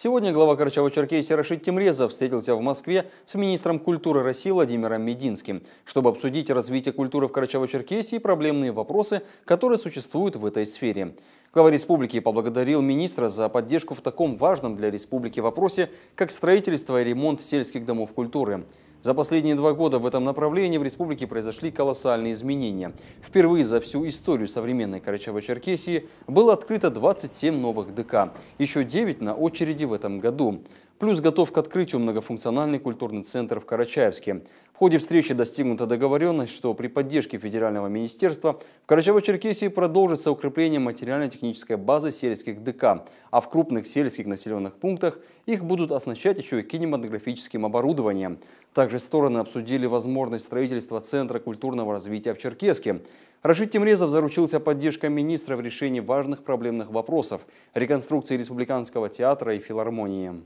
Сегодня глава карачаево черкесии Рашид Тимрезов встретился в Москве с министром культуры России Владимиром Мединским, чтобы обсудить развитие культуры в Карачаево-Черкесии и проблемные вопросы, которые существуют в этой сфере. Глава республики поблагодарил министра за поддержку в таком важном для республики вопросе, как строительство и ремонт сельских домов культуры – за последние два года в этом направлении в республике произошли колоссальные изменения. Впервые за всю историю современной Карачаево-Черкесии было открыто 27 новых ДК, еще 9 на очереди в этом году. Плюс готов к открытию многофункциональный культурный центр в Карачаевске. В ходе встречи достигнута договоренность, что при поддержке федерального министерства в Карачаево-Черкесии продолжится укрепление материально-технической базы сельских ДК, а в крупных сельских населенных пунктах их будут оснащать еще и кинематографическим оборудованием. Также стороны обсудили возможность строительства Центра культурного развития в Черкеске. Рашид Темрезов заручился поддержкой министра в решении важных проблемных вопросов – реконструкции Республиканского театра и филармонии.